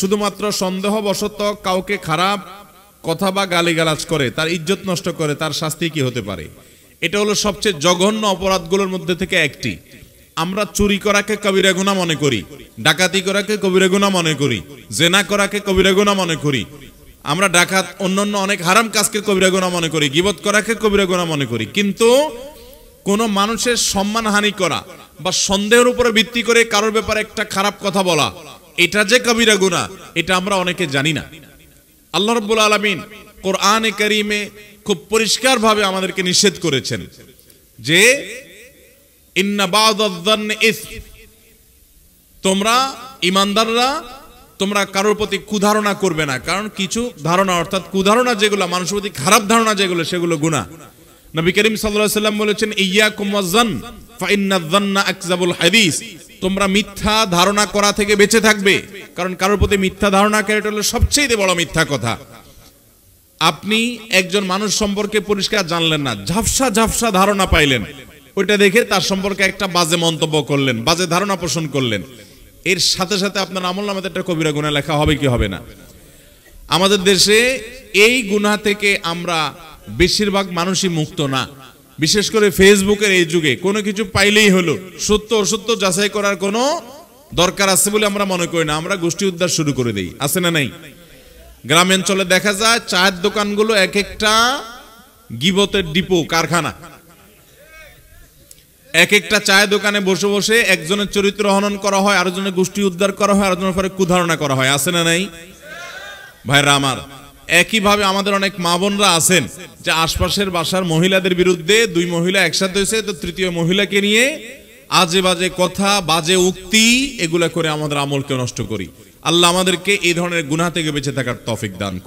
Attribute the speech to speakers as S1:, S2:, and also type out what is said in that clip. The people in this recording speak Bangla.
S1: শুধুমাত্র সন্দেহবশত কাউকে খারাপ কথা বা গালিগালাজ করে তার ইজ্জত নষ্ট করে তার শাস্তি কি হতে পারে এটা হলো সবচেয়ে জঘন্য অপরাধগুলোর মধ্যে থেকে একটি আমরা চুরি করাকে কবিরা গুণা মনে করি ডাকাতি করাকে কবিরা গুণা মনে করি জেনা করাকে কবিরা গুণা মনে করি আমরা ডাকাত অন্যান্য অনেক হারাম কাজকে কবিরা গুণা মনে করি গিবত করাকে কবিরা গুণা মনে করি কিন্তু কোনো মানুষের সম্মানহানি করা বা সন্দেহের উপরে ভিত্তি করে কারোর ব্যাপারে একটা খারাপ কথা বলা এটা যে কবিরা গুণা এটা আমরা অনেকে জানি না আল্লাহ রব্বুল আলমিন কোরআনে করিমে খুব পরিষ্কার ভাবে আমাদেরকে নিষেধ করেছেন যে তোমরা ইমানদাররা তোমরা কারোর প্রতি কুধারণা করবে না কারণ কিছু ধারণা অর্থাৎ কুধারণা যেগুলো মানুষের প্রতি খারাপ ধারণা যেগুলো সেগুলো গুণা নবী করিম সাল্লাম বলেছেন ইয়া কুমাজান তোমরা মিথ্যা ধারণা করা থেকে বেঁচে থাকবে কারণ কারোর প্রতি মিথ্যা ধারণা করে এটা হলো সবচেয়ে বড় মিথ্যা কথা আপনি একজন মানুষ সম্পর্কে পরিষ্কার জানলেন না ঝাপসা ঝাপসা ধারণা পাইলেন ওইটা দেখে তার সম্পর্কে একটা বাজে মন্তব্য করলেন বাজে ধারণা পোষণ করলেন এর সাথে সাথে আপনার আমল নামে একটা কবিরা গুণা লেখা হবে কি হবে না আমাদের দেশে এই গুণা থেকে আমরা বেশিরভাগ মানুষই মুক্ত না বিশেষ করে ফেসবুকের এই যুগে কোনো কিছু পাইলেই হলো সত্য অসত্য যাচাই করার কোনো দরকার আছে বলে আমরা মনে করি না আমরা গোষ্ঠী উদ্ধার শুরু করে দিই আছে না নাই গ্রামাঞ্চলে দেখা যায় চায়ের দোকানগুলো এক একটা গিবতের ডিপো কারখানা এক একটা চায়ের দোকানে বসে বসে একজনের চরিত্র হনন করা হয় আরেকজনের গোষ্ঠী উদ্ধার করা হয় আরেকজনের পরে কুধারণা করা হয় আছে না নাই ভাইরা আমার একইভাবে আমাদের অনেক মা বোনরা আছেন যে আশপাশের বাসার মহিলাদের বিরুদ্ধে দুই মহিলা একসাথে হয়েছে তো তৃতীয় মহিলাকে নিয়ে আজে বাজে কথা বাজে উক্তি এগুলা করে আমাদের আমলকে নষ্ট করি আল্লাহ আমাদেরকে এই ধরনের গুণা থেকে বেঁচে থাকার তফিক দান